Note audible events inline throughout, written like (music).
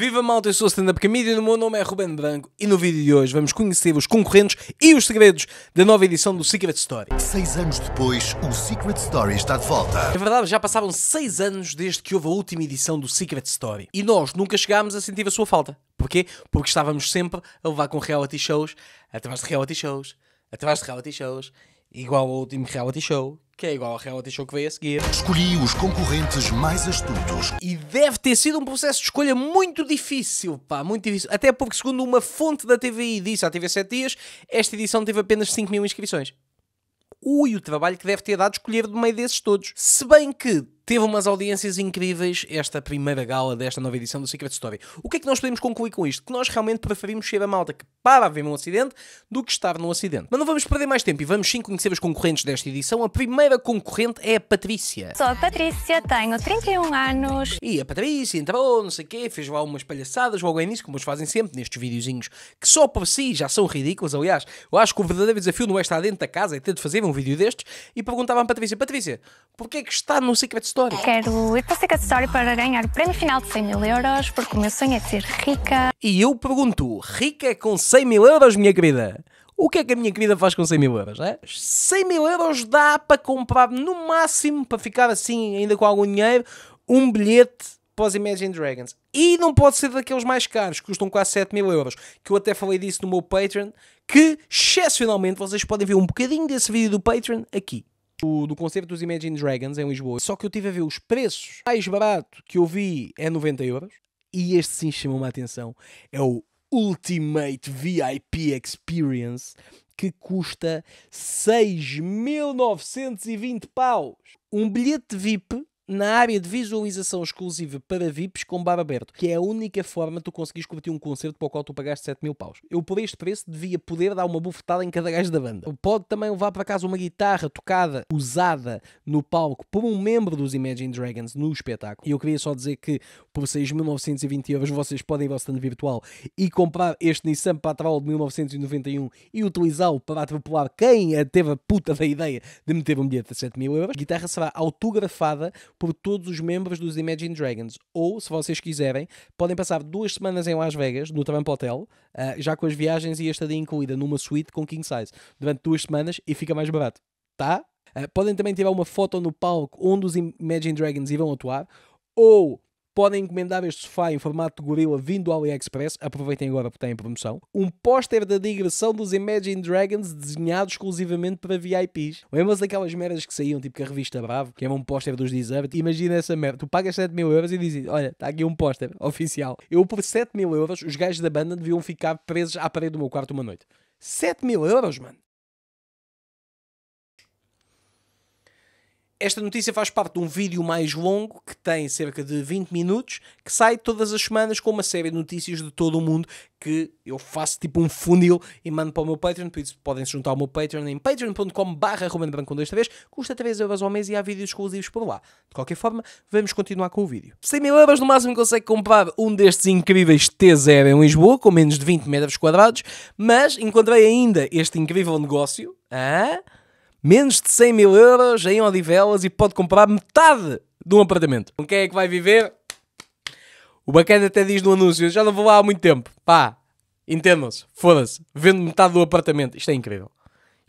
Viva malta, eu sou o stand-up comedian, o meu nome é Ruben Branco e no vídeo de hoje vamos conhecer os concorrentes e os segredos da nova edição do Secret Story. Seis anos depois, o Secret Story está de volta. É verdade, já passaram seis anos desde que houve a última edição do Secret Story e nós nunca chegámos a sentir a sua falta. Porquê? Porque estávamos sempre a levar com reality shows, atrás de reality shows, atrás de reality shows, igual ao último reality show, que é igual ao reality show que veio a seguir. Escolhi os concorrentes mais astutos. E deve ter sido um processo de escolha muito difícil, pá, muito difícil. Até porque, segundo uma fonte da TVI disse à TV 7 dias, esta edição teve apenas 5 mil inscrições. Ui, o trabalho que deve ter dado escolher do meio desses todos. Se bem que Teve umas audiências incríveis esta primeira gala desta nova edição do Secret Story. O que é que nós podemos concluir com isto? Que nós realmente preferimos ser a malta que para haver ver um acidente do que estar num acidente. Mas não vamos perder mais tempo e vamos sim conhecer os concorrentes desta edição. A primeira concorrente é a Patrícia. Sou a Patrícia, tenho 31 anos. E a Patrícia entrou, não sei o quê, fez lá umas palhaçadas ou algo nisso, como eles fazem sempre nestes videozinhos, que só por si já são ridículos. Aliás, eu acho que o verdadeiro desafio não é estar dentro da casa, é ter de fazer um vídeo destes. E perguntava à Patrícia, Patrícia, porquê é que está no Secret Story? Quero ir para Secret Story para ganhar o prémio final de 100 mil euros, porque o meu sonho é ser rica. E eu pergunto, rica é com 100 mil euros, minha querida? O que é que a minha querida faz com 100 mil euros? É? 100 mil euros dá para comprar, no máximo, para ficar assim, ainda com algum dinheiro, um bilhete para os Imagine Dragons. E não pode ser daqueles mais caros, que custam quase 7 mil euros. Que eu até falei disso no meu Patreon, que excepcionalmente vocês podem ver um bocadinho desse vídeo do Patreon aqui do, do concerto dos Imagine Dragons em Lisboa. Só que eu tive a ver os preços. Mais barato que eu vi é 90 euros. E este sim chamou-me a atenção. É o Ultimate VIP Experience que custa 6.920 paus. Um bilhete VIP na área de visualização exclusiva para VIPs com bar aberto, que é a única forma de tu conseguires curtir um concerto para o qual tu pagaste 7 mil paus. Eu, por este preço, devia poder dar uma bufetada em cada gajo da banda. Pode também levar para casa uma guitarra tocada, usada no palco por um membro dos Imagine Dragons no espetáculo. E eu queria só dizer que por 6.920 euros vocês podem ir ao stand virtual e comprar este Nissan Patrol de 1991 e utilizá-lo para atropelar quem teve a puta da ideia de meter um bilhete a 7 mil euros. A guitarra será autografada por todos os membros dos Imagine Dragons. Ou, se vocês quiserem, podem passar duas semanas em Las Vegas, no Trump Hotel, uh, já com as viagens e a estadia incluída numa suíte com king size, durante duas semanas e fica mais barato. Tá? Uh, podem também tirar uma foto no palco onde os Imagine Dragons irão atuar, ou Podem encomendar este sofá em formato de gorila vindo do AliExpress, aproveitem agora porque está em promoção. Um póster da digressão dos Imagine Dragons desenhado exclusivamente para VIPs. Lembram-se daquelas merdas que saíam, tipo que a revista Bravo, que era é um póster dos Desert? Imagina essa merda. Tu pagas 7 mil euros e dizes: Olha, está aqui um póster oficial. Eu, por 7 mil euros, os gajos da banda deviam ficar presos à parede do meu quarto uma noite. 7 mil euros, mano. Esta notícia faz parte de um vídeo mais longo, que tem cerca de 20 minutos, que sai todas as semanas com uma série de notícias de todo o mundo que eu faço tipo um funil e mando para o meu Patreon, por isso podem se juntar ao meu Patreon em patreon.com barra vez, custa 3 euros ao mês e há vídeos exclusivos por lá. De qualquer forma, vamos continuar com o vídeo. 100 mil euros no máximo consegue comprar um destes incríveis T0 em Lisboa, com menos de 20 metros quadrados, mas encontrei ainda este incrível negócio, ah, menos de 100 mil euros em Odivelas e pode comprar metade de um apartamento. Com quem é que vai viver? O bacana até diz no anúncio, já não vou lá há muito tempo. Pá, entendam-se, foda-se, vendo metade do apartamento. Isto é incrível.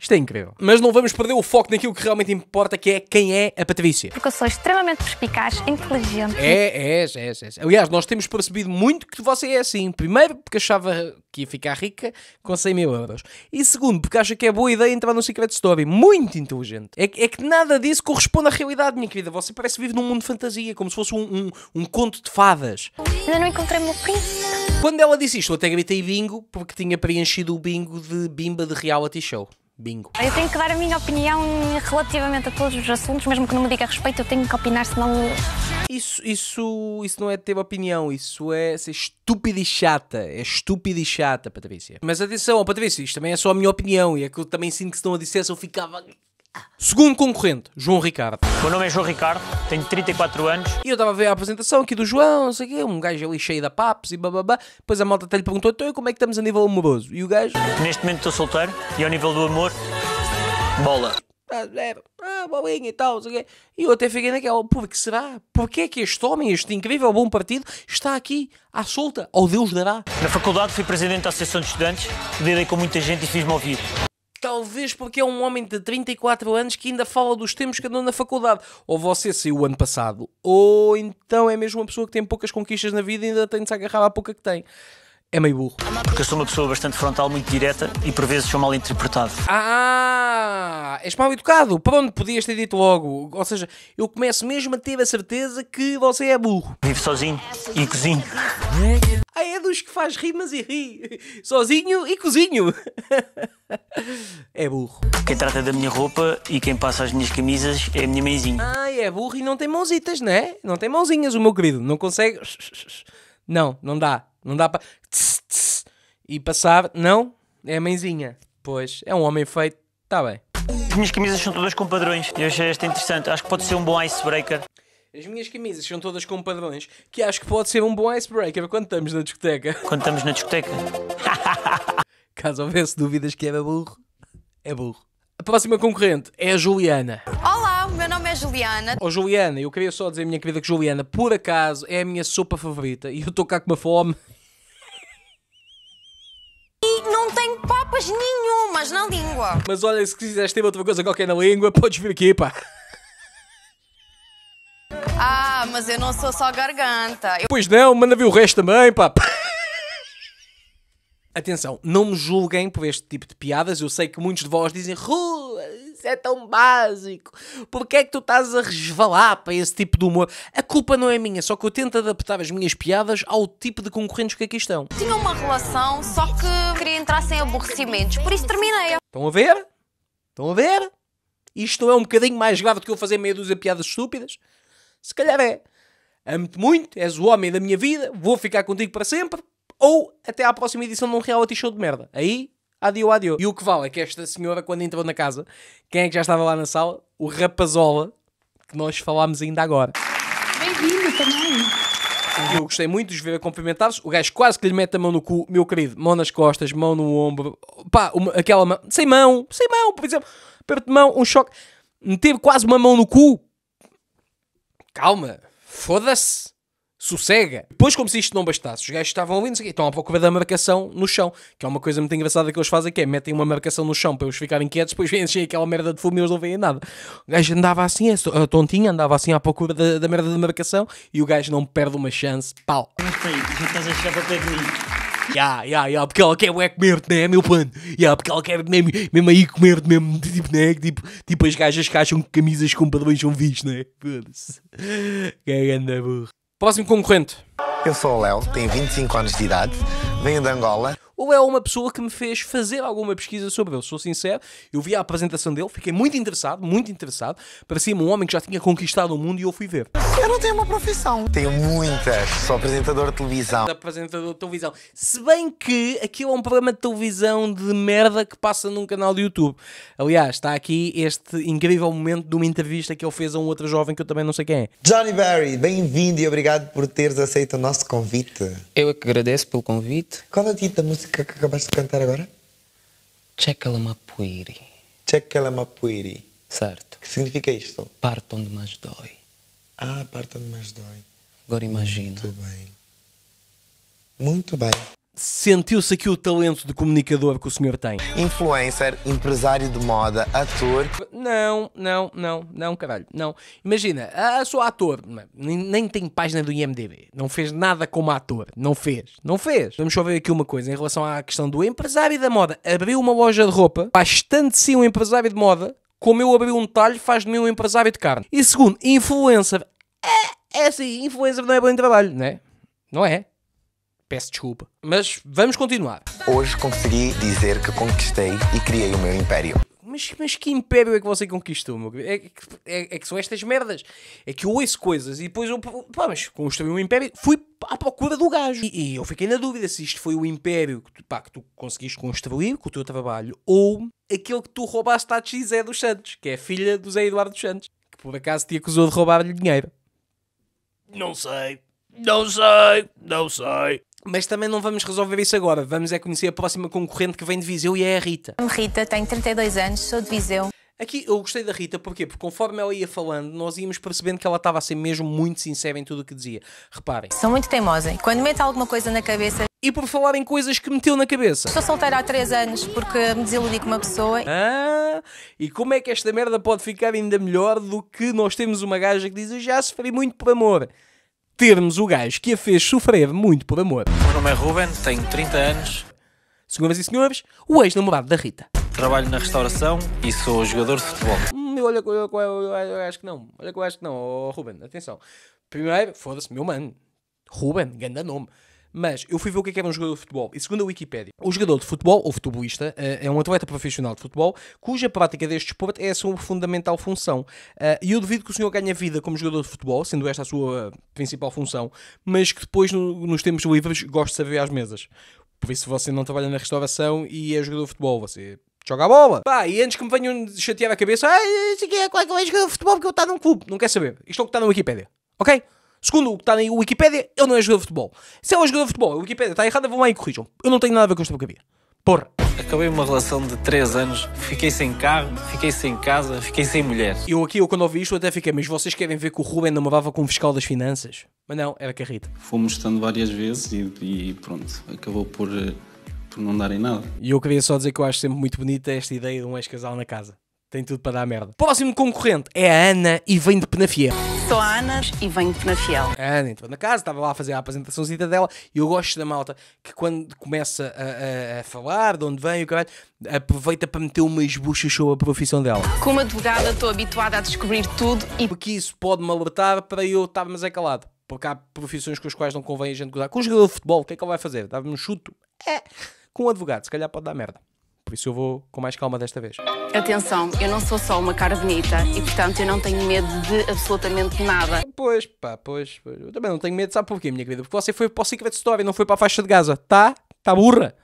Isto é incrível. Mas não vamos perder o foco naquilo que realmente importa, que é quem é a Patrícia. Porque eu sou extremamente perspicaz, inteligente. É, é, é, é. é, é. Aliás, nós temos percebido muito que você é assim. Primeiro, porque achava que ia ficar rica com 100 mil euros. E segundo, porque acha que é boa ideia entrar no Secret Story. Muito inteligente. É, é que nada disso corresponde à realidade, minha querida. Você parece viver num mundo de fantasia, como se fosse um, um, um conto de fadas. Ainda não encontrei meu príncipe. Quando ela disse isto, eu até gritei bingo, porque tinha preenchido o bingo de bimba de reality show. Bingo. Eu tenho que dar a minha opinião relativamente a todos os assuntos, mesmo que não me diga respeito, eu tenho que opinar, senão. Isso, isso, isso não é ter opinião, isso é ser estúpida e chata. É estúpida e chata, Patrícia. Mas atenção, Patrícia, isto também é só a minha opinião e é que eu também sinto que se não a dissesse eu ficava. Segundo concorrente, João Ricardo. O meu nome é João Ricardo, tenho 34 anos. E eu estava a ver a apresentação aqui do João, não sei o quê, um gajo ali cheio de papos e bababá. Depois a malta até lhe perguntou, então como é que estamos a nível amoroso? E o gajo... Neste momento estou solteiro e ao nível do amor, bola. Ah, é, ah, bolinha e tal, não sei o quê. E eu até fiquei naquela, que será? Porquê é que este homem, este incrível bom partido, está aqui, à solta? Ou Deus dará? Na faculdade fui presidente da Associação de Estudantes, lidei com muita gente e fiz-me ouvir. Talvez porque é um homem de 34 anos que ainda fala dos tempos que andou na faculdade. Ou você saiu ano passado, ou então é mesmo uma pessoa que tem poucas conquistas na vida e ainda tem de se agarrar à pouca que tem é meio burro. Porque eu sou uma pessoa bastante frontal, muito direta e por vezes sou mal interpretado. Ah! és mal educado. Pronto, podias ter dito logo. Ou seja, eu começo mesmo a ter a certeza que você é burro. Vive sozinho e cozinho. Ah, é dos que faz rimas e ri. Sozinho e cozinho. (laughs) é burro. Quem trata da minha roupa e quem passa as minhas camisas é a minha mãezinha. Ah, é burro e não tem mãozitas, né? Não tem mãozinhas, o meu querido. Não consegue. Não, não dá. Não dá para. E passar. Não, é a mãezinha. Pois, é um homem feito. Está bem. As minhas camisas são todas com padrões. Eu achei esta interessante. Acho que pode ser um bom icebreaker. As minhas camisas são todas com padrões, que acho que pode ser um bom icebreaker quando estamos na discoteca. (laughs) Quando estamos na discoteca. Caso houvesse dúvidas que era burro, é burro. A próxima concorrente é a Juliana. Olá, o meu nome é Juliana. Oh, Juliana, eu queria só dizer, minha querida, que Juliana, por acaso, é a minha sopa favorita e eu estou cá com uma fome tenho papas nenhumas na língua. Mas olha, se quiseres ter outra coisa qualquer na língua, podes vir aqui, pá. Ah, mas eu não sou só garganta. Eu... Pois não, manda ver o resto também, pá. Atenção, não me julguem por este tipo de piadas. Eu sei que muitos de vós dizem isso é tão básico. Porquê é que tu estás a resvalar para esse tipo de humor? A culpa não é minha, só que eu tento adaptar as minhas piadas ao tipo de concorrentes que aqui estão. Tinha uma relação, só que queria entrar sem aborrecimentos, por isso terminei. Estão a ver? Estão a ver? Isto é um bocadinho mais grave do que eu fazer meia dúzia de piadas estúpidas? Se calhar é. Amo-te muito, és o homem da minha vida, vou ficar contigo para sempre, ou até à próxima edição de um reality show de merda. Aí Adio, adio. E o que vale é que esta senhora, quando entrou na casa, quem é que já estava lá na sala? O rapazola, que nós falámos ainda agora. Bem-vindo também. Eu gostei muito de os ver a cumprimentar-se. O gajo quase que lhe mete a mão no cu, meu querido. Mão nas costas, mão no ombro. Pá, uma, aquela mão. Sem mão, sem mão, por exemplo. Perto de mão, um choque. Meteu quase uma mão no cu. Calma. Foda-se sossega. Depois, como se isto não bastasse, os gajos estavam ali, não estão à procura da marcação no chão, que é uma coisa muito engraçada que eles fazem, que é metem uma marcação no chão para eles ficarem quietos, depois vêm encher aquela merda de fumo e eles não veem nada. O gajo andava assim, a tontinha andava assim à procura da, da merda da marcação e o gajo não perde uma chance, pau. Já estás a chegar para Ya, ya, ya, porque ela quer comer-te, né? É meu plano. Ya, porque ela quer mesmo, mesmo aí comer-te, mesmo, tipo, né? Tipo, tipo as gajas que acham que camisas com padrões são vistos, né? Foda-se. Que é grande burro. Próximo concorrente. Eu sou o Léo, tenho 25 anos de idade, Vem de Angola. Ou é uma pessoa que me fez fazer alguma pesquisa sobre ele. Sou sincero, eu vi a apresentação dele, fiquei muito interessado, muito interessado. Parecia-me um homem que já tinha conquistado o mundo e eu fui ver. Eu não tenho uma profissão. Tenho muitas. Sou apresentador de televisão. Apresentador de televisão. Se bem que aquilo é um programa de televisão de merda que passa num canal do YouTube. Aliás, está aqui este incrível momento de uma entrevista que ele fez a um outro jovem que eu também não sei quem é. Johnny Barry, bem-vindo e obrigado por teres aceito o nosso convite. Eu é que agradeço pelo convite qual é o título tipo da música que acabaste de cantar agora? Checalamapuiri. Checalamapuiri. Certo. que significa isto? Parte onde mais dói. Ah, parte onde mais dói. Agora imagina. Muito bem. Muito bem sentiu-se aqui o talento de comunicador que o senhor tem? Influencer, empresário de moda, ator. Não, não, não, não, caralho, não. Imagina, sou ator, é? nem, nem tem página do IMDB, não fez nada como ator, não fez, não fez. Vamos só ver aqui uma coisa em relação à questão do empresário da moda. Abriu uma loja de roupa, bastante sim um empresário de moda, como eu abri um talho, faz de mim um empresário de carne. E segundo, influencer. É, é assim, influencer não é bom trabalho, não é? Não é? Peço desculpa. Mas vamos continuar. Hoje consegui dizer que conquistei e criei o meu império. Mas, mas que império é que você conquistou, meu? É, que, é, é que são estas merdas. É que eu ouço coisas e depois eu. Pá, mas construí um império. Fui à procura do gajo. E, e, eu fiquei na dúvida se isto foi o império que tu, pá, que tu conseguiste construir com o teu trabalho ou aquele que tu roubaste à Zé dos Santos, que é filha do Zé Eduardo dos Santos, que por acaso te acusou de roubar-lhe dinheiro. Não sei. Não sei. Não sei. Mas também não vamos resolver isso agora. Vamos é conhecer a próxima concorrente que vem de Viseu e é a Rita. Rita, tenho 32 anos, sou de Viseu. Aqui eu gostei da Rita, porquê? Porque conforme ela ia falando, nós íamos percebendo que ela estava a ser mesmo muito sincera em tudo o que dizia. Reparem. Sou muito teimosa. Quando mete alguma coisa na cabeça. E por falar em coisas que meteu na cabeça. Estou solteira há 3 anos porque me desiludi com uma pessoa. Ah, e como é que esta merda pode ficar ainda melhor do que nós temos uma gaja que diz: Eu já sofri muito por amor termos o gajo que a fez sofrer muito por amor. Meu nome é Ruben, tenho 30 anos. Senhoras e senhores, o ex-namorado da Rita. Trabalho na restauração e sou jogador de futebol. Hum, olha, olha, olha, olha, acho que não. Olha eu acho que não, oh, Ruben, atenção. Primeiro, foda-se, meu mano. Ruben, grande nome. Mas eu fui ver o que é um jogador de futebol. E segundo a Wikipédia, o jogador de futebol, ou futebolista, eh, é um atleta profissional de futebol cuja prática deste esporte é a sua fundamental função. Eh, e eu duvido que o senhor ganhe vida como jogador de futebol, sendo esta a sua eh, principal função, mas que depois, nos tempos livres, goste de saber às mesas. Por isso, você não trabalha na restauração e é jogador de futebol, você joga a bola. Pá, e antes que me venham chatear a cabeça, ah, isso aqui é qual é que é jogador de futebol que eu está num clube. Não quer saber. Isto é o que está na Wikipedia Ok? Segundo o que está na Wikipedia, ele não é jogador de futebol. Se ele é jogador de futebol, a Wikipedia está errada, vão lá e corrijam. Eu não tenho nada a ver com esta bocadinha. Porra. Acabei uma relação de 3 anos, fiquei sem carro, fiquei sem casa, fiquei sem mulher. Eu aqui, eu quando ouvi isto, até fiquei, mas vocês querem ver que o Ruben namorava com o fiscal das finanças? Mas não, era Rita. Fomos estando várias vezes e, e pronto, acabou por, eh, por não dar em nada. E eu queria só dizer que eu acho sempre muito bonita esta ideia de um ex-casal na casa. Tem tudo para dar merda. Próximo concorrente é a Ana e vem de Penafiel. Sou a Ana e venho na Fiel. A Ana entrou na casa, estava lá a fazer a apresentaçãozinha dela e eu gosto da malta que quando começa a, a, a falar de onde vem o caralho, aproveita para meter umas buchas sobre a profissão dela. Como advogada estou habituada a descobrir tudo e... Porque isso pode-me alertar para eu estar mais calado. Porque há profissões com as quais não convém a gente gozar. Com o jogador de futebol, o que é que ele vai fazer? Dá-me um chuto? É. Com um advogado, se calhar pode dar merda. Por isso eu vou com mais calma desta vez. Atenção, eu não sou só uma cara bonita e, portanto, eu não tenho medo de absolutamente nada. Pois, pá, pois, pois. Eu também não tenho medo, sabe porquê, minha querida? Porque você foi para o Secret Story, não foi para a faixa de Gaza. Tá? Tá burra?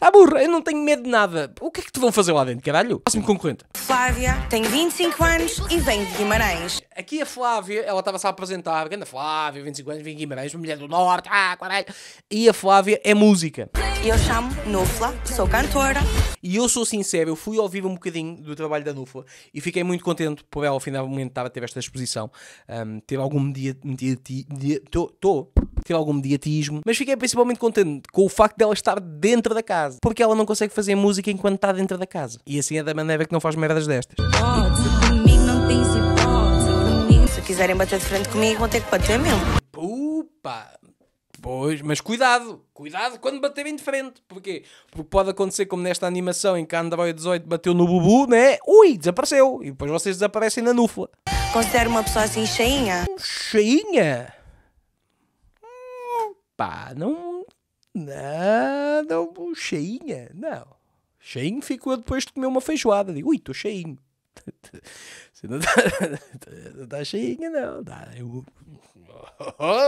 Está burra, eu não tenho medo de nada. O que é que te vão fazer lá dentro, caralho? Próximo concorrente. Flávia tem 25 anos e vem de Guimarães. Aqui a Flávia, ela estava-se a apresentar. Grande Flávia, 25 anos, vem de Guimarães, mulher do Norte, ah, caralho. E a Flávia é música. Eu chamo Nufla, sou cantora. E eu sou sincero, eu fui ao vivo um bocadinho do trabalho da Nufla e fiquei muito contente por ela, ao final do momento, estar a ter esta exposição. Um, ter algum dia. Estou algum mediatismo, mas fiquei principalmente contente com o facto dela estar dentro da casa, porque ela não consegue fazer música enquanto está dentro da casa. E assim é da maneira que não faz merdas destas. Pode, comigo não Se quiserem bater de frente comigo, vão ter que bater mesmo. Opa! Pois, mas cuidado, cuidado quando baterem de frente. Porquê? Porque pode acontecer como nesta animação em que a Android 18 bateu no bubu, né? Ui, desapareceu. E depois vocês desaparecem na nufla. Considero uma pessoa assim cheinha. Cheinha? pá, não. Não, cheinha, não. Cheinho ficou depois de comer uma feijoada. Digo, ui, estou cheinho. (laughs) Você não está não tá cheinha, não. Tá, eu... (laughs)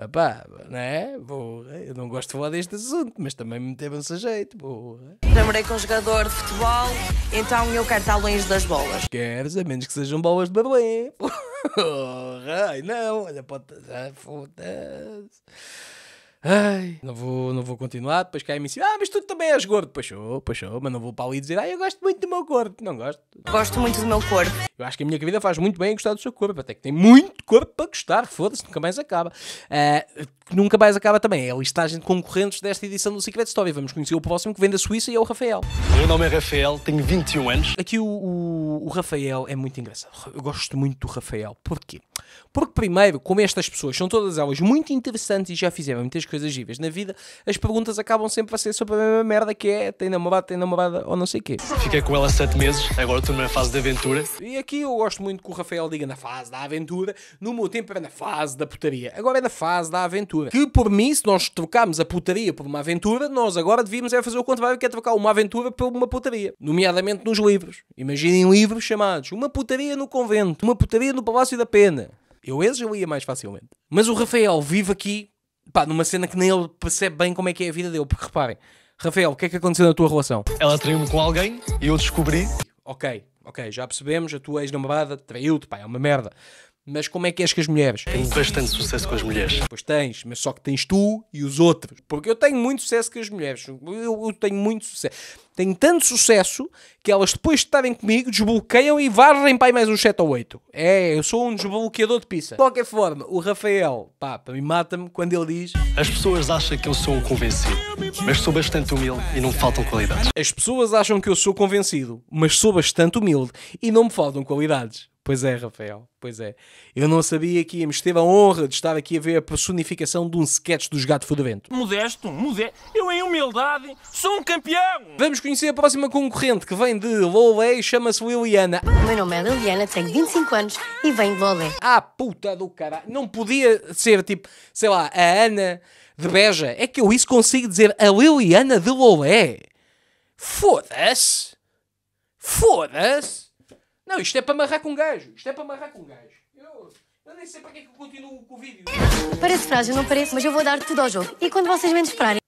Epá, né? Porra, eu não gosto de falar deste assunto, mas também me teve-se jeito. Porra. Namorei com um jogador de futebol, então eu quero estar longe das bolas. Queres, a menos que sejam bolas de Berlim. I know, but that food is. ai, não vou, não vou continuar. Depois cai-me em assim, ah, mas tu também és gordo. Pois sou, pois sou, mas não vou para ali dizer, ah, eu gosto muito do meu corpo. Não gosto. Gosto muito do meu corpo. Eu acho que a minha vida faz muito bem em gostar do seu corpo. Até que tem muito corpo para gostar, foda-se, nunca mais acaba. Uh, nunca mais acaba também. É a listagem de concorrentes desta edição do Secret Story. Vamos conhecer o próximo que vem da Suíça e é o Rafael. Meu nome é Rafael, tenho 21 anos. Aqui o, o, o Rafael é muito engraçado. Eu gosto muito do Rafael. Porquê? Porque, primeiro, como estas pessoas são todas elas muito interessantes e já fizeram muitas coisas gíveis na vida, as perguntas acabam sempre a ser sobre a mesma merda que é tem namorado, tem namorada ou não sei o quê. Fiquei com ela sete meses, agora estou numa fase da aventura. E aqui eu gosto muito que o Rafael diga na fase da aventura, no meu tempo era na fase da putaria, agora é na fase da aventura. Que por mim, se nós trocarmos a putaria por uma aventura, nós agora devíamos é fazer o contrário, que é trocar uma aventura por uma putaria. Nomeadamente nos livros. Imaginem livros chamados Uma Putaria no Convento, Uma Putaria no Palácio da Pena, eu esses eu ia mais facilmente. Mas o Rafael vive aqui, pá, numa cena que nem ele percebe bem como é que é a vida dele. Porque reparem, Rafael, o que é que aconteceu na tua relação? Ela traiu-me com alguém e eu descobri. Ok, ok, já percebemos, a tua ex-namorada traiu-te, pá, é uma merda. Mas como é que és com as mulheres? Tenho bastante sucesso com as mulheres. Pois tens, mas só que tens tu e os outros. Porque eu tenho muito sucesso com as mulheres. Eu, eu tenho muito sucesso. Tenho tanto sucesso que elas, depois de estarem comigo, desbloqueiam e varrem para aí mais uns 7 ou 8. É, eu sou um desbloqueador de pizza. De qualquer forma, o Rafael, pá, para mim mata-me quando ele diz: As pessoas acham que eu sou um convencido, mas sou bastante humilde e não me faltam qualidades. As pessoas acham que eu sou convencido, mas sou bastante humilde e não me faltam qualidades. Pois é, Rafael, pois é. Eu não sabia que íamos. Teve a honra de estar aqui a ver a personificação de um sketch dos Gato Fudorento. Modesto, modesto. Eu, em humildade, sou um campeão! Vamos conhecer a próxima concorrente que vem de Lolé e chama-se Liliana. meu nome é Liliana, tenho 25 anos e venho de Lolé. Ah, puta do caralho. Não podia ser tipo, sei lá, a Ana de Beja. É que eu isso consigo dizer a Liliana de Lolé. Foda-se! Foda-se! Não, isto é para amarrar com um gajo. Isto é para amarrar com um gajo. Eu, eu nem sei para que é que eu continuo com o vídeo. Parece frágil, não parece, mas eu vou dar tudo ao jogo. E quando vocês menos esperarem.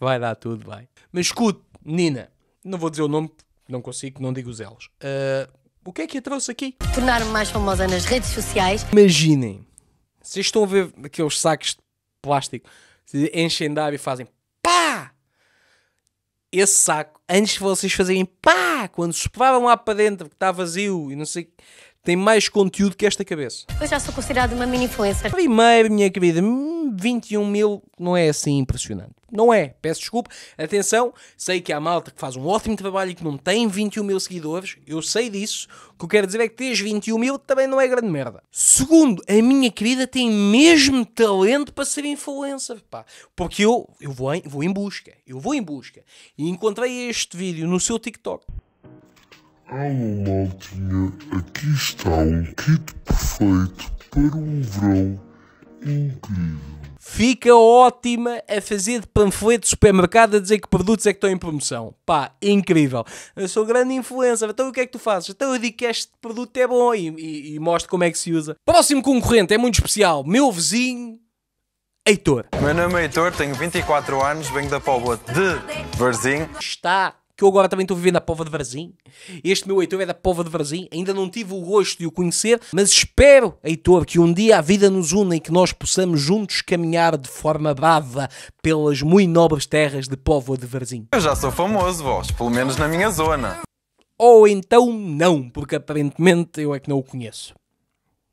Vai dar tudo, vai. Mas escute, menina, não vou dizer o nome, não consigo, não digo os elos. Uh, o que é que a trouxe aqui? Tornar-me mais famosa nas redes sociais. Imaginem, vocês estão a ver aqueles sacos de plástico, enchem de ar e fazem esse saco, antes de vocês fazerem pá, quando sopravam lá para dentro que está vazio e não sei tem mais conteúdo que esta cabeça. Eu já sou considerado uma mini influencer. Primeiro, minha querida, 21 hum, mil não é assim impressionante. Não é, peço desculpa. Atenção, sei que há malta que faz um ótimo trabalho e que não tem 21 mil seguidores, eu sei disso. O que eu quero dizer é que tens 21 mil também não é grande merda. Segundo, a minha querida tem mesmo talento para ser influencer, pá. Porque eu, eu vou, em, vou em busca, eu vou em busca. E encontrei este vídeo no seu TikTok. Alô maltinha, aqui está um kit perfeito para um verão incrível. Fica ótima a fazer de panfleto de supermercado a dizer que produtos é que estão em promoção. Pá, incrível. Eu sou grande influencer, então o que é que tu fazes? Então eu digo que este produto é bom e, e, e mostro como é que se usa. Próximo concorrente é muito especial, meu vizinho Heitor. Meu nome é Heitor, tenho 24 anos, venho da Póvoa de Varzim. Está que eu agora também estou vivendo a Pova de Varzim. Este meu Heitor é da Pova de Varzim, ainda não tive o gosto de o conhecer, mas espero, Heitor, que um dia a vida nos una e que nós possamos juntos caminhar de forma brava pelas muito nobres terras de povoa de Varzim. Eu já sou famoso, vós, pelo menos na minha zona. Ou então não, porque aparentemente eu é que não o conheço.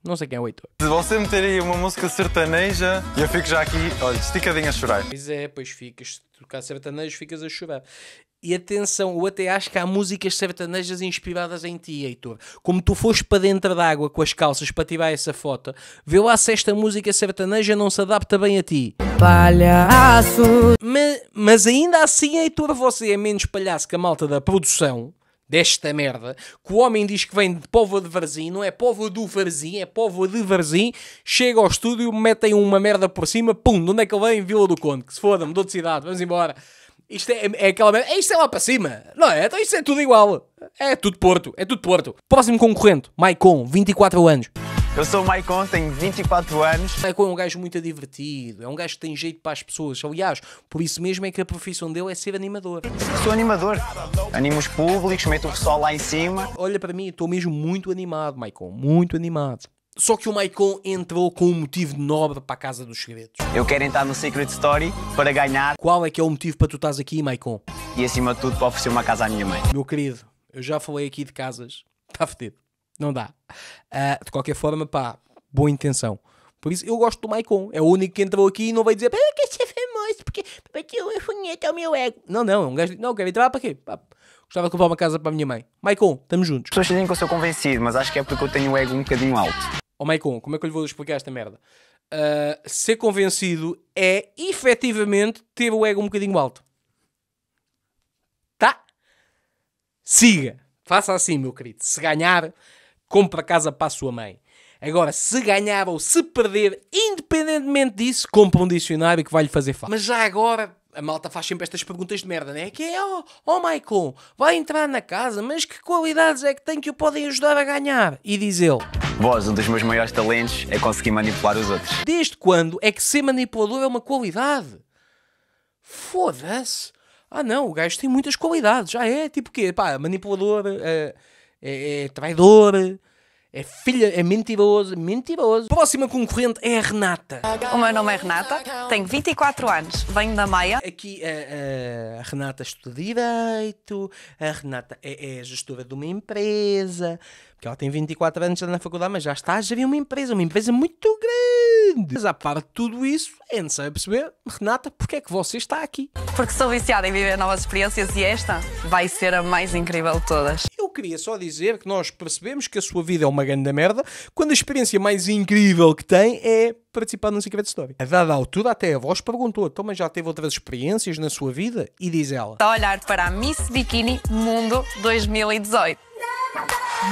Não sei quem é o Heitor. Se você meter aí uma música sertaneja, eu fico já aqui, olha, esticadinho a chorar. Pois é, pois ficas. Se tocar sertanejo, ficas a chorar. E atenção, eu até acho que há músicas sertanejas inspiradas em ti, Heitor. Como tu foste para dentro d'água com as calças para tirar essa foto, vê lá se esta música sertaneja não se adapta bem a ti. Palhaço! Mas, mas ainda assim, Heitor, você é menos palhaço que a malta da produção desta merda, que o homem diz que vem de povo de Varzim, não é povo do Varzim, é povo de Varzim, chega ao estúdio, metem uma merda por cima, pum, de onde é que ele vem? Vila do Conde, que se foda, mudou de cidade, vamos embora. Isto é, é aquela merda. É, isto é lá para cima, não é? Então isto é tudo igual. É tudo Porto, é tudo Porto. Próximo concorrente, Maicon, 24 anos. Eu sou o Maicon, tenho 24 anos. Maicon é um gajo muito divertido, é um gajo que tem jeito para as pessoas. Aliás, por isso mesmo é que a profissão dele é ser animador. Sou animador. Animo os públicos, meto o pessoal lá em cima. Olha para mim, estou mesmo muito animado, Maicon, muito animado. Só que o Maicon entrou com um motivo nobre para a Casa dos Segredos. Eu quero entrar no Secret Story para ganhar. Qual é que é o motivo para tu estás aqui, Maicon? E acima de tudo para oferecer uma casa à minha mãe. Meu querido, eu já falei aqui de casas. Está fedido. Não dá. Uh, de qualquer forma, pá, boa intenção. Por isso eu gosto do Maicon. É o único que entrou aqui e não vai dizer eu quero ser famoso porque, porque eu afunheta é, é o meu ego. Não, não, é um gajo. Não, quero entrar para quê? Pá, gostava de comprar uma casa para a minha mãe. Maicon, estamos juntos. As pessoas dizem que eu sou convencido, mas acho que é porque eu tenho o ego um bocadinho alto. Ou Maicon, como é que eu lhe vou explicar esta merda? Uh, ser convencido é efetivamente ter o ego um bocadinho alto. Tá? Siga. Faça assim, meu querido. Se ganhar, compra casa para a sua mãe. Agora, se ganhar ou se perder, independentemente disso, compra um dicionário que vai lhe fazer falta. Mas já agora, a malta faz sempre estas perguntas de merda, não é? Que é, oh, oh Maicon, vai entrar na casa, mas que qualidades é que tem que o podem ajudar a ganhar? E diz ele. Vós, um dos meus maiores talentos é conseguir manipular os outros. Desde quando é que ser manipulador é uma qualidade? Foda-se! Ah não, o gajo tem muitas qualidades. Já ah, é tipo quê? Pá, manipulador, é, é, é traidor, é filha, é mentiroso, mentiroso. Próxima concorrente é a Renata. O meu nome é Renata, tenho 24 anos, venho da Maia. Aqui a, a Renata estuda Direito, a Renata é, é gestora de uma empresa, porque ela tem 24 anos já na faculdade, mas já está a gerir uma empresa, uma empresa muito grande. Mas à parte de tudo isso, é necessário perceber, Renata, porque é que você está aqui? Porque sou viciada em viver novas experiências e esta vai ser a mais incrível de todas. Eu queria só dizer que nós percebemos que a sua vida é uma grande merda quando a experiência mais incrível que tem é participar num Secret Story. A dada altura, até a voz perguntou: então, mas já teve outras experiências na sua vida? E diz ela: Está a olhar para a Miss Bikini Mundo 2018.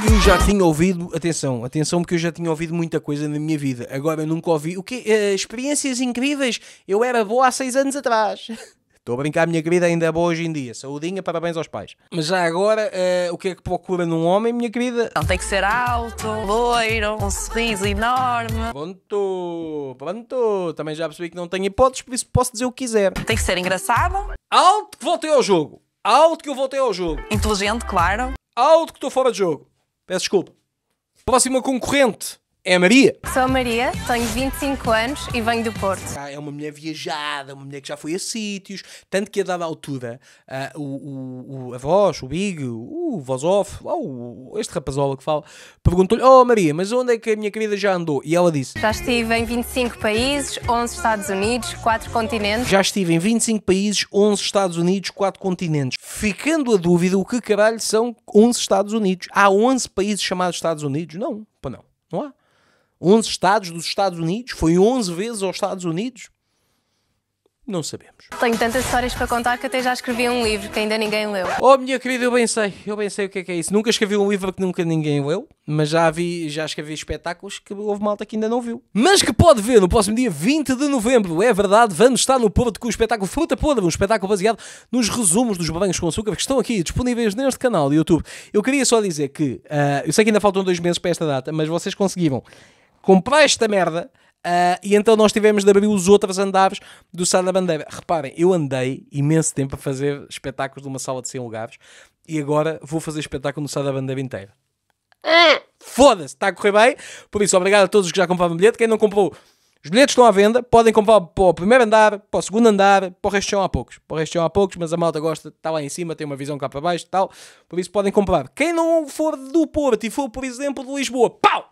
Eu já tinha ouvido, atenção, atenção, porque eu já tinha ouvido muita coisa na minha vida. Agora eu nunca ouvi o quê? Uh, experiências incríveis. Eu era boa há seis anos atrás. (laughs) Estou a brincar, minha querida, ainda é boa hoje em dia. Saudinha, parabéns aos pais. Mas já agora, uh, o que é que procura num homem, minha querida? Não tem que ser alto, loiro, um sorriso enorme. Pronto, pronto. Também já percebi que não tenho hipóteses, por isso posso dizer o que quiser. Tem que ser engraçado. Alto que voltei ao jogo. Alto que eu voltei ao jogo. Inteligente, claro. Alto que estou fora de jogo. Peço desculpa. Próxima concorrente é a Maria. Sou a Maria, tenho 25 anos e venho do Porto. Ah, é uma mulher viajada, uma mulher que já foi a sítios, tanto que a dada altura uh, o, o, a voz, o Big, o voz off, oh, este rapazola que fala, perguntou-lhe: Oh Maria, mas onde é que a minha querida já andou? E ela disse: Já estive em 25 países, 11 Estados Unidos, 4 continentes. Já estive em 25 países, 11 Estados Unidos, 4 continentes. Ficando a dúvida o que caralho são 11 Estados Unidos. Há 11 países chamados Estados Unidos? Não, pá não. Não há. 11 estados dos Estados Unidos? Foi 11 vezes aos Estados Unidos? Não sabemos. Tenho tantas histórias para contar que até já escrevi um livro que ainda ninguém leu. Oh, minha querida, eu bem sei, eu bem sei o que é que é isso. Nunca escrevi um livro que nunca ninguém leu, mas já vi, já escrevi espetáculos que houve malta que ainda não viu. Mas que pode ver no próximo dia 20 de novembro, é verdade, vamos estar no Porto com o espetáculo Fruta Podre, um espetáculo baseado nos resumos dos babanhos com açúcar que estão aqui disponíveis neste canal do YouTube. Eu queria só dizer que, uh, eu sei que ainda faltam dois meses para esta data, mas vocês conseguiram comprar esta merda. Uh, e então nós tivemos de abrir os outros andares do Sá da Bandeira. Reparem, eu andei imenso tempo a fazer espetáculos numa sala de 100 lugares e agora vou fazer espetáculo no Sá da Bandeira inteiro. Foda-se, está a correr bem. Por isso, obrigado a todos que já compraram bilhete. Quem não comprou, os bilhetes estão à venda. Podem comprar para o primeiro andar, para o segundo andar, para o resto são há poucos. Para o resto são há poucos, mas a malta gosta, está lá em cima, tem uma visão cá para baixo e tal. Por isso, podem comprar. Quem não for do Porto e for, por exemplo, de Lisboa, pau!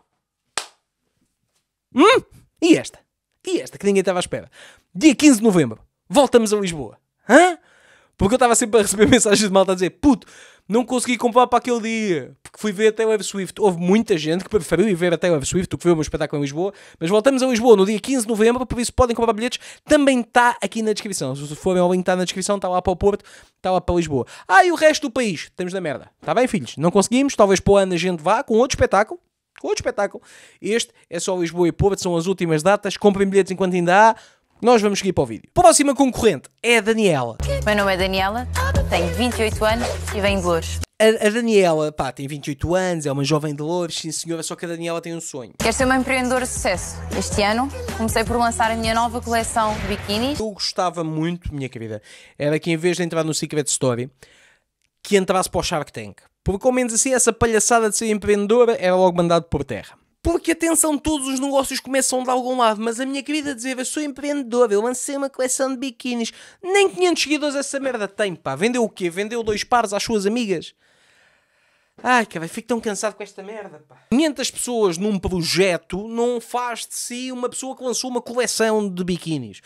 Hum? E esta? E esta que ninguém estava à espera. Dia 15 de novembro, voltamos a Lisboa. Hã? Porque eu estava sempre a receber (laughs) mensagens de malta a dizer: puto, não consegui comprar para aquele dia. Porque fui ver a Taylor Swift. Houve muita gente que preferiu ir ver a Taylor Swift do que ver o meu espetáculo em Lisboa. Mas voltamos a Lisboa no dia 15 de novembro, por isso podem comprar bilhetes. Também está aqui na descrição. Se forem ao link, está na descrição, está lá para o Porto, está lá para Lisboa. Ah, e o resto do país? Estamos na merda. Está bem, filhos? Não conseguimos. Talvez para o ano a gente vá com outro espetáculo. Outro espetáculo. Este é só Lisboa e Porto, são as últimas datas. Comprem bilhetes enquanto ainda há. Nós vamos seguir para o vídeo. Próxima concorrente é a Daniela. Meu nome é Daniela, tenho 28 anos e venho de Louros. A, a, Daniela, pá, tem 28 anos, é uma jovem de Louros, sim senhora, é só que a Daniela tem um sonho. Quero ser uma empreendedora de sucesso. Este ano comecei por lançar a minha nova coleção de biquínis. Eu gostava muito, minha querida, era que em vez de entrar no Secret Story, que entrasse para o Shark Tank. Porque ao menos assim essa palhaçada de ser empreendedora era logo mandado por terra. Porque atenção, todos os negócios começam de algum lado, mas a minha querida dizer, eu sou empreendedor, eu lancei uma coleção de biquínis, nem 500 seguidores essa merda tem, pá. Vendeu o quê? Vendeu dois pares às suas amigas? Ai, cara, fico tão cansado com esta merda, pá. 500 pessoas num projeto não faz de si uma pessoa que lançou uma coleção de biquínis.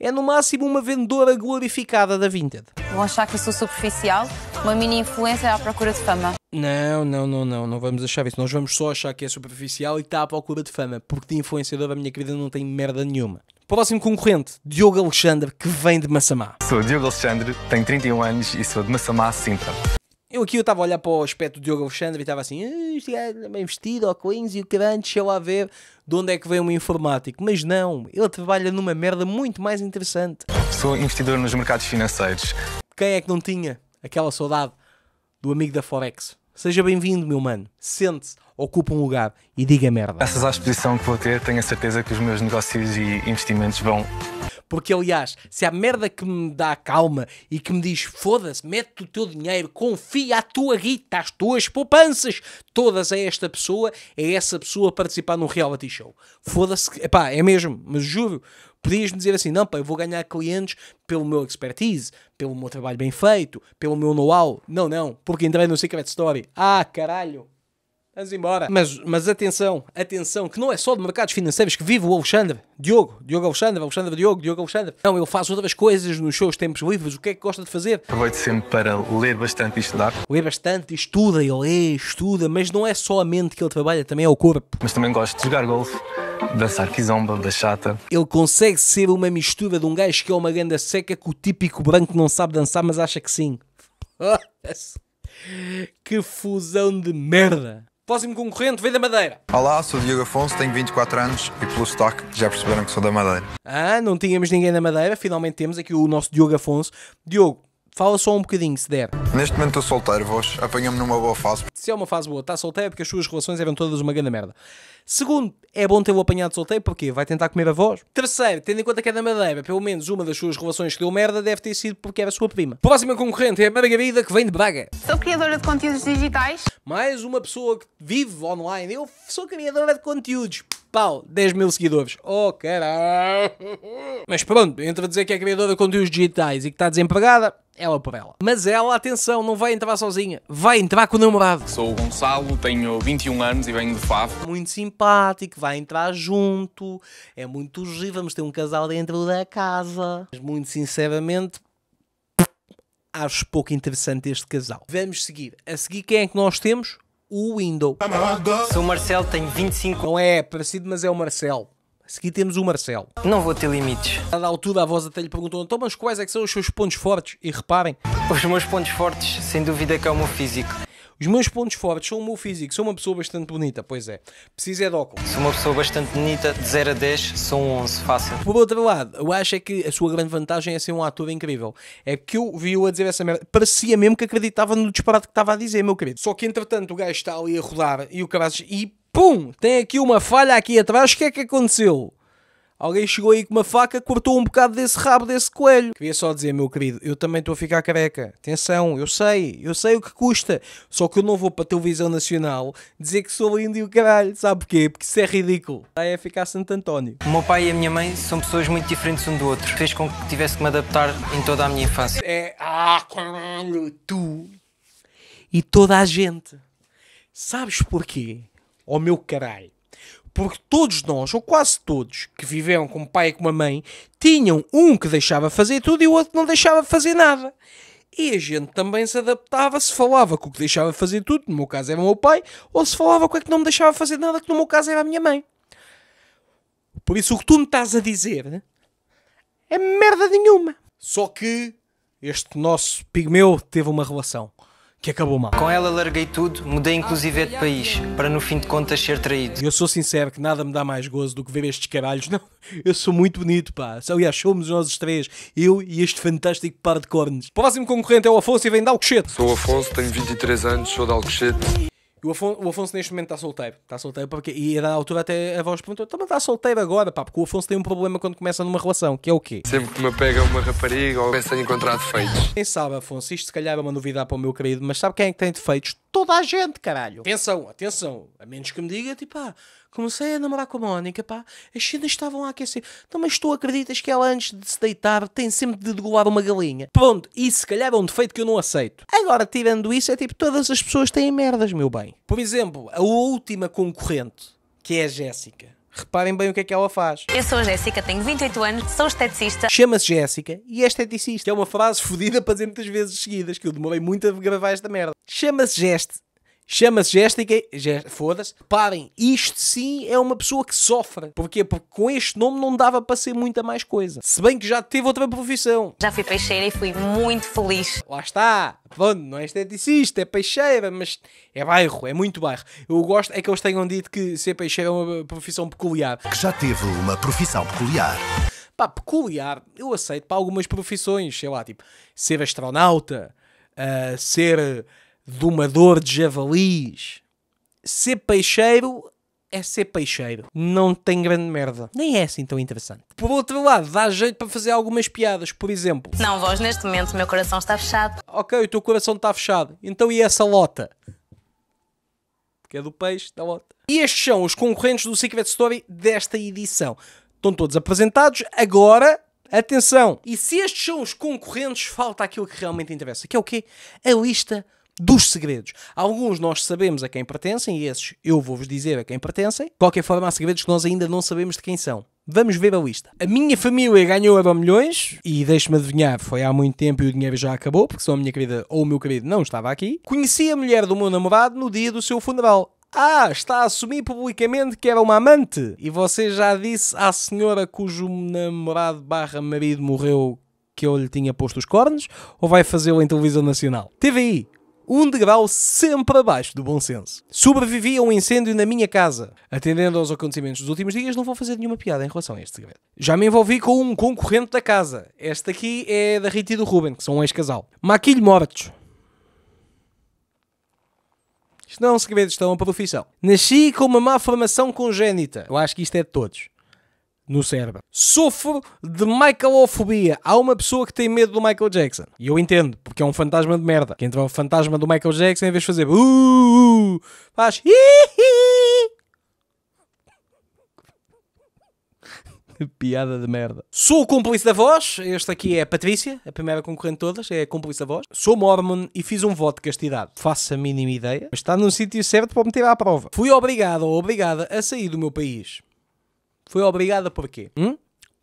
É no máximo uma vendedora glorificada da Vinted. Vão achar que eu sou superficial? Uma mini influencer à procura de fama. Não, não, não, não, não vamos achar isso. Nós vamos só achar que é superficial e está à procura de fama, porque de influenciador a minha querida não tem merda nenhuma. Próximo concorrente, Diogo Alexandre, que vem de Massamá. Sou Diogo Alexandre, tenho 31 anos e sou de Massamá, Sintra. Eu aqui eu estava a olhar para o aspecto do Diogo Alexandre e estava assim, ah, este gajo é bem vestido, óculos e o caralho, deixa lá ver de onde é que vem um informático. Mas não, ele trabalha numa merda muito mais interessante. Sou investidor nos mercados financeiros. Quem é que não tinha? aquela saudade do amigo da Forex. Seja bem-vindo, meu mano. Sente-se, ocupa um lugar e diga merda. Graças à exposição que vou ter, tenho a certeza que os meus negócios e investimentos vão porque, aliás, se a merda que me dá calma e que me diz foda-se, mete o teu dinheiro, confia a tua guita, as tuas poupanças, todas a esta pessoa, é essa pessoa participar num reality show. Foda-se, pá, é mesmo, mas juro, podias-me dizer assim, não pá, eu vou ganhar clientes pelo meu expertise, pelo meu trabalho bem feito, pelo meu know-how. Não, não, porque entrei no Secret Story. Ah, caralho! Vamos embora. Mas, mas atenção, atenção, que não é só de mercados financeiros que vive o Alexandre, Diogo, Diogo Alexandre, Alexandre Diogo, Diogo Alexandre. Não, ele faz outras coisas nos seus tempos livres. O que é que gosta de fazer? Aproveito sempre para ler bastante e estudar. Lê bastante, estuda e lê, estuda, mas não é só a mente que ele trabalha, também é o corpo. Mas também gosto de jogar golfe dançar kizomba, bachata. Ele consegue ser uma mistura de um gajo que é uma ganda seca com o típico branco não sabe dançar, mas acha que sim. (laughs) que fusão de merda! Próximo concorrente vem da Madeira. Olá, sou Diogo Afonso, tenho 24 anos e pelo sotaque já perceberam que sou da Madeira. Ah, não tínhamos ninguém da Madeira, finalmente temos aqui o nosso Diogo Afonso. Diogo, Fala só um bocadinho, se der. Neste momento estou solteiro, vós. Apanha-me numa boa fase. Se é uma fase boa, está solteiro porque as suas relações eram todas uma grande merda. Segundo, é bom ter-o apanhado solteiro porque vai tentar comer a voz. Terceiro, tendo em conta que é da Madeira, pelo menos uma das suas relações que deu merda deve ter sido porque era sua prima. Próxima concorrente é a Margarida que vem de Braga. Sou criadora de conteúdos digitais. Mais uma pessoa que vive online. Eu sou criadora de conteúdos pau, 10 mil seguidores. Oh, caralho! Mas pronto, entre dizer que é criadora de conteúdos digitais e que está desempregada, ela por ela. Mas ela, atenção, não vai entrar sozinha, vai entrar com o namorado. Sou o Gonçalo, tenho 21 anos e venho de Fafo. Muito simpático, vai entrar junto, é muito giro, vamos ter um casal dentro da casa. Mas muito sinceramente, acho pouco interessante este casal. Vamos seguir. A seguir, quem é que nós temos? o window. Sou o Marcelo, tenho 25. Não é, é parecido, mas é o Marcelo. A seguir temos o Marcelo. Não vou ter limites. A dada altura, a voz até lhe perguntou: então, mas quais é que são os seus pontos fortes? E reparem: os meus pontos fortes, sem dúvida, é que é o meu físico. Os meus pontos fortes são o meu físico, sou uma pessoa bastante bonita, pois é. Preciso é de óculos. Sou uma pessoa bastante bonita, de 0 a 10, sou um 11, fácil. Por outro lado, eu acho é que a sua grande vantagem é ser um ator incrível. É que eu vi-o a dizer essa merda, parecia mesmo que acreditava no disparate que estava a dizer, meu querido. Só que entretanto o gajo está ali a rodar e o Cavazes e pum, tem aqui uma falha aqui atrás, o que é que aconteceu? Alguém chegou aí com uma faca, cortou um bocado desse rabo desse coelho. Queria só dizer, meu querido, eu também estou a ficar careca. Atenção, eu sei, eu sei o que custa. Só que eu não vou para a televisão nacional dizer que sou lindo e o caralho. Sabe porquê? Porque isso é ridículo. Aí é ficar Santo António. O meu pai e a minha mãe são pessoas muito diferentes um do outro. Fez com que tivesse que me adaptar em toda a minha infância. É, ah, caralho, tu e toda a gente. Sabes porquê? Oh meu caralho porque todos nós, ou quase todos, que viveram com um pai e com uma mãe, tinham um que deixava fazer tudo e o outro que não deixava fazer nada. E a gente também se adaptava, se falava com o que deixava fazer tudo, no meu caso era o meu pai, ou se falava com o que não me deixava fazer nada, que no meu caso era a minha mãe. Por isso o que tu me estás a dizer é merda nenhuma. Só que este nosso pigmeu teve uma relação que acabou mal. Com ela larguei tudo, mudei inclusive de país, para no fim de contas ser traído. Eu sou sincero que nada me dá mais gozo do que ver estes caralhos. Não, eu sou muito bonito, pá. Aliás, somos nós os três, eu e este fantástico par de cornes. Próximo concorrente é o Afonso e vem de Alcochete. Sou Afonso, tenho 23 anos, sou de Alcochete. O Afonso, o Afonso neste momento está solteiro. Está solteiro porque. E a altura até a voz perguntou: também está solteiro agora, pá, porque o Afonso tem um problema quando começa numa relação, que é o quê? Sempre que me pega uma rapariga ou começa a encontrar defeitos. Quem sabe, Afonso, isto se calhar é uma novidade para o meu querido, mas sabe quem é que tem defeitos? Toda a gente, caralho. Atenção, atenção. A menos que me diga, tipo, ah, Comecei a namorar com a Mónica, pá. As cenas estavam a aquecer. Então, mas tu acreditas que ela antes de se deitar tem sempre de degolar uma galinha? Pronto, isso se calhar é um defeito que eu não aceito. Agora, tirando isso, é tipo, todas as pessoas têm merdas, meu bem. Por exemplo, a última concorrente, que é a Jéssica. Reparem bem o que é que ela faz. Eu sou a Jéssica, tenho 28 anos, sou esteticista. Chama-se Jéssica e é esteticista. é uma frase fodida para dizer muitas vezes seguidas, que eu demorei muito a gravar esta merda. Chama-se Geste Chama-se Jéssica. Foda-se. Parem, isto sim é uma pessoa que sofre. Porquê? Porque com este nome não dava para ser muita mais coisa. Se bem que já teve outra profissão. Já fui peixeira e fui muito feliz. Lá está. Pronto, não é esteticista, é peixeira, mas é bairro, é muito bairro. Eu gosto é que eles tenham dito que ser peixeira é uma profissão peculiar. Que já teve uma profissão peculiar pá, peculiar, eu aceito para algumas profissões, sei lá, tipo, ser astronauta, uh, ser domador de javalis. Ser peixeiro é ser peixeiro. Não tem grande merda. Nem é assim tão interessante. Por outro lado, dá jeito para fazer algumas piadas. Por exemplo... Não, vós, neste momento, meu coração está fechado. Ok, o teu coração está fechado. Então e essa lota? Que é do peixe, da lota. E estes são os concorrentes do Secret Story desta edição. Estão todos apresentados. Agora Atenção! E se estes são os concorrentes, falta aquilo que realmente interessa, que é o quê? A lista dos segredos. Alguns nós sabemos a quem pertencem, e esses eu vou-vos dizer a quem pertencem. De qualquer forma, há segredos que nós ainda não sabemos de quem são. Vamos ver a lista. A minha família ganhou Euro Milhões e deixe-me adivinhar, foi há muito tempo e o dinheiro já acabou, porque só a minha querida ou o meu querido não estava aqui. Conheci a mulher do meu namorado no dia do seu funeral. Ah, está a assumir publicamente que era uma amante. E você já disse à senhora cujo namorado barra marido morreu que eu lhe tinha posto os cornos? Ou vai fazê-lo em televisão nacional? TVI, um degrau sempre abaixo do bom senso. Sobrevivi a um incêndio na minha casa. Atendendo aos acontecimentos dos últimos dias, não vou fazer nenhuma piada em relação a este segredo. Já me envolvi com um concorrente da casa. Esta aqui é da Rita e do Ruben, que são um ex-casal. Maquilho mortos. Isto não é um segredo, isto é uma profissão. Nasci com uma má formação congénita. Eu acho que isto é de todos no cérebro. Sofro de Michaelofobia. Há uma pessoa que tem medo do Michael Jackson. E eu entendo, porque é um fantasma de merda. Que entra o fantasma do Michael Jackson em vez de fazer uh, uh, uh" faz (laughs) Piada de merda. Sou o cúmplice da voz. Esta aqui é a Patrícia, a primeira concorrente de todas, é a cúmplice da voz. Sou mormon e fiz um voto de castidade. Faço a mínima ideia, mas está num sítio certo para me tirar à prova. Fui obrigado ou obrigada a sair do meu país. Foi obrigada porquê? Hum?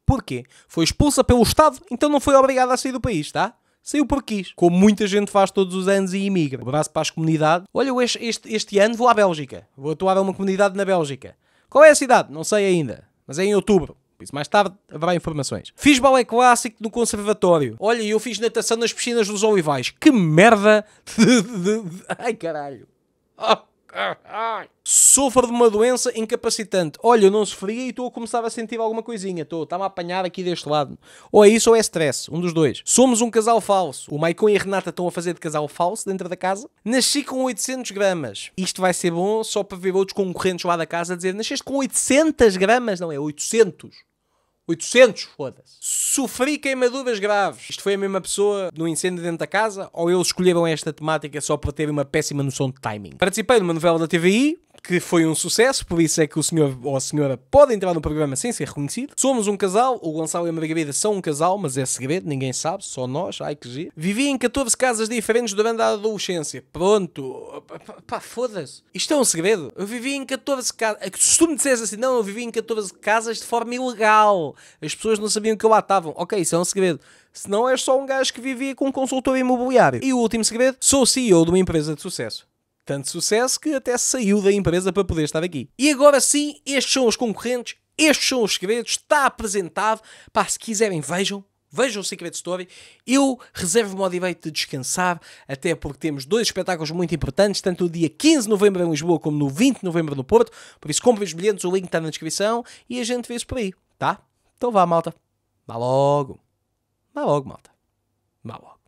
Porquê? Foi expulsa pelo Estado, então não foi obrigada a sair do país, tá? Saiu porque quis, como muita gente faz todos os anos e imigra. Um abraço para as comunidades. Olha, este, este, este ano vou à Bélgica. Vou atuar a uma comunidade na Bélgica. Qual é a cidade? Não sei ainda, mas é em outubro. Por isso, mais tarde haverá informações. Fiz balé clássico no conservatório. Olha, eu fiz natação nas piscinas dos Olivais. Que merda de. de, de... Ai caralho. Oh. Sofro de uma doença incapacitante. Olha, eu não sofria e estou a começar a sentir alguma coisinha. Estou, está-me a apanhar aqui deste lado. Ou é isso ou é stress. Um dos dois. Somos um casal falso. O Maicon e a Renata estão a fazer de casal falso dentro da casa. Nasci com 800 gramas. Isto vai ser bom só para ver outros concorrentes lá da casa dizer: Nasceste com 800 gramas? Não, é 800. 800, foda-se. Sofri queimaduras graves. Isto foi a mesma pessoa no incêndio dentro da casa ou eles escolheram esta temática só para terem uma péssima noção de timing? Participei numa novela da TVI, que foi um sucesso, por isso é que o senhor ou a senhora pode entrar no programa sem ser reconhecido. Somos um casal, o Gonçalo e a Margarida são um casal, mas é segredo, ninguém sabe, só nós, ai que giro. Vivi em 14 casas diferentes durante a adolescência. Pronto, pá, foda-se. Isto é um segredo. Eu vivi em 14 casas. É se tu me disseres assim, não, eu vivi em 14 casas de forma ilegal, as pessoas não sabiam que eu lá estavam. Ok, isso é um segredo se não és só um gajo que vivia com um consultor imobiliário. E o último segredo, sou CEO de uma empresa de sucesso. Tanto sucesso que até saiu da empresa para poder estar aqui. E agora sim, estes são os concorrentes, estes são os segredos, está apresentado. Pá, se quiserem, vejam. Vejam o Secret Story. Eu reservo-me ao direito de descansar, até porque temos dois espetáculos muito importantes, tanto no dia 15 de novembro em Lisboa como no 20 de novembro no Porto. Por isso, comprem os bilhetes, o link está na descrição e a gente vê-se por aí, tá? Então vá, malta. Vá logo. Vá logo, malta. Vá logo.